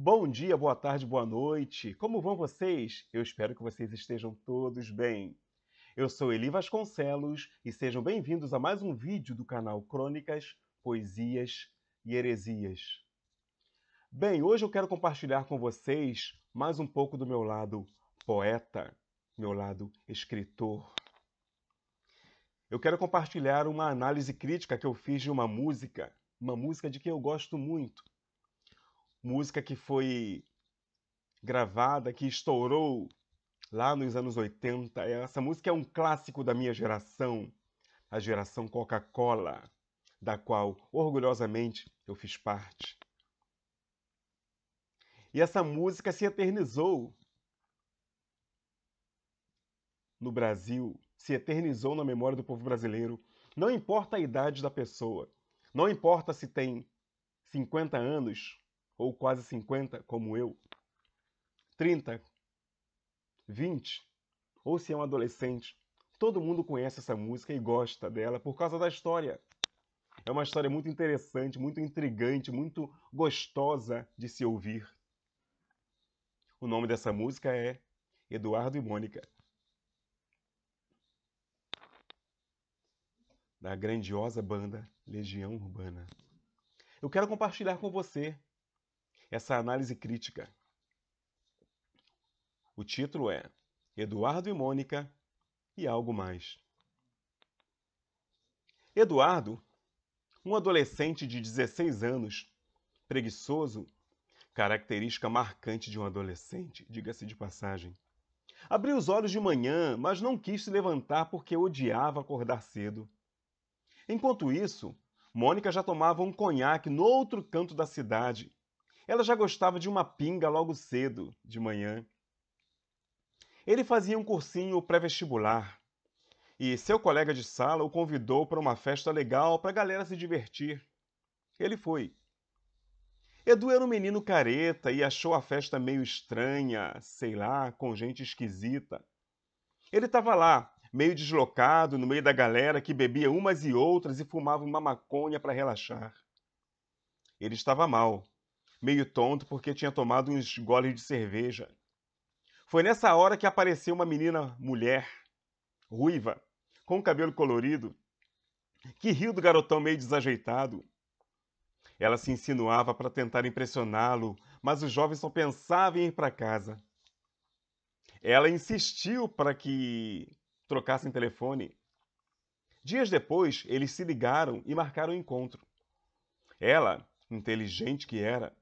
Bom dia, boa tarde, boa noite. Como vão vocês? Eu espero que vocês estejam todos bem. Eu sou Eli Vasconcelos e sejam bem-vindos a mais um vídeo do canal Crônicas, Poesias e Heresias. Bem, hoje eu quero compartilhar com vocês mais um pouco do meu lado poeta, meu lado escritor. Eu quero compartilhar uma análise crítica que eu fiz de uma música, uma música de que eu gosto muito, música que foi gravada, que estourou lá nos anos 80. Essa música é um clássico da minha geração, a geração Coca-Cola, da qual orgulhosamente eu fiz parte. E essa música se eternizou no Brasil, se eternizou na memória do povo brasileiro. Não importa a idade da pessoa, não importa se tem 50 anos, ou quase 50 como eu, 30, 20, ou se é um adolescente, todo mundo conhece essa música e gosta dela por causa da história. É uma história muito interessante, muito intrigante, muito gostosa de se ouvir. O nome dessa música é Eduardo e Mônica. Da grandiosa banda Legião Urbana. Eu quero compartilhar com você essa análise crítica. O título é Eduardo e Mônica e algo mais. Eduardo, um adolescente de 16 anos, preguiçoso, característica marcante de um adolescente, diga-se de passagem. Abriu os olhos de manhã, mas não quis se levantar porque odiava acordar cedo. Enquanto isso, Mônica já tomava um conhaque no outro canto da cidade, ela já gostava de uma pinga logo cedo, de manhã. Ele fazia um cursinho pré-vestibular e seu colega de sala o convidou para uma festa legal para a galera se divertir. Ele foi. Edu era um menino careta e achou a festa meio estranha, sei lá, com gente esquisita. Ele estava lá, meio deslocado, no meio da galera que bebia umas e outras e fumava uma maconha para relaxar. Ele estava mal meio tonto porque tinha tomado uns goles de cerveja. Foi nessa hora que apareceu uma menina mulher, ruiva, com cabelo colorido, que riu do garotão meio desajeitado. Ela se insinuava para tentar impressioná-lo, mas o jovem só pensava em ir para casa. Ela insistiu para que trocassem telefone. Dias depois, eles se ligaram e marcaram o um encontro. Ela, inteligente que era,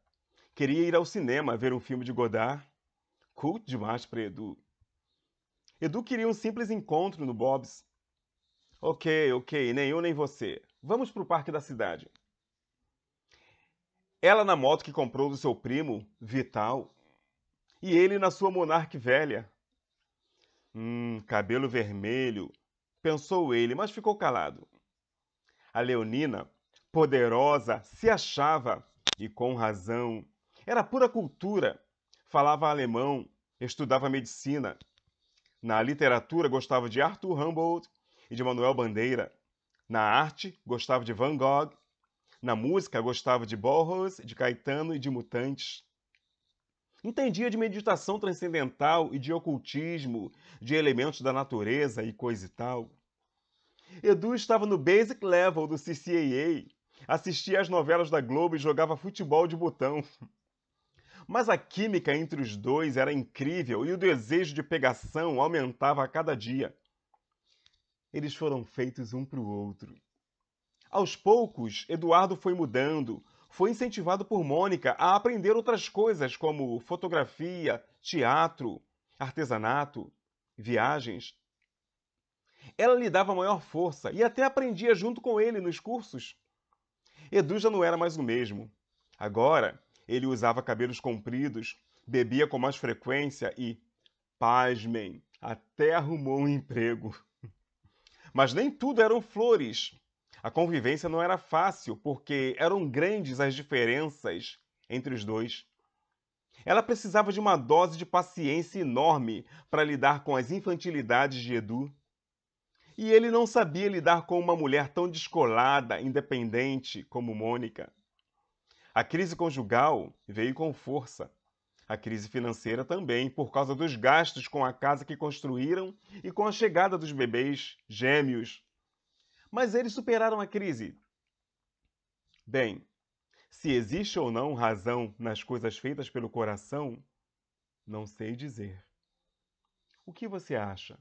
Queria ir ao cinema ver um filme de Godard. cult demais para Edu. Edu queria um simples encontro no Bob's. Ok, ok, nem eu nem você. Vamos para o parque da cidade. Ela na moto que comprou do seu primo, Vital, e ele na sua monarque velha. Hum, cabelo vermelho, pensou ele, mas ficou calado. A Leonina, poderosa, se achava, e com razão, era pura cultura. Falava alemão, estudava medicina. Na literatura gostava de Arthur Humboldt e de Manuel Bandeira. Na arte gostava de Van Gogh. Na música gostava de Borros, de Caetano e de Mutantes. Entendia de meditação transcendental e de ocultismo, de elementos da natureza e coisa e tal. Edu estava no basic level do CCAA, assistia às novelas da Globo e jogava futebol de botão mas a química entre os dois era incrível e o desejo de pegação aumentava a cada dia. Eles foram feitos um para o outro. Aos poucos, Eduardo foi mudando. Foi incentivado por Mônica a aprender outras coisas como fotografia, teatro, artesanato, viagens. Ela lhe dava maior força e até aprendia junto com ele nos cursos. Edu já não era mais o mesmo. Agora, ele usava cabelos compridos, bebia com mais frequência e, pasmem, até arrumou um emprego. Mas nem tudo eram flores. A convivência não era fácil, porque eram grandes as diferenças entre os dois. Ela precisava de uma dose de paciência enorme para lidar com as infantilidades de Edu. E ele não sabia lidar com uma mulher tão descolada, independente como Mônica. A crise conjugal veio com força. A crise financeira também, por causa dos gastos com a casa que construíram e com a chegada dos bebês gêmeos. Mas eles superaram a crise. Bem, se existe ou não razão nas coisas feitas pelo coração, não sei dizer. O que você acha?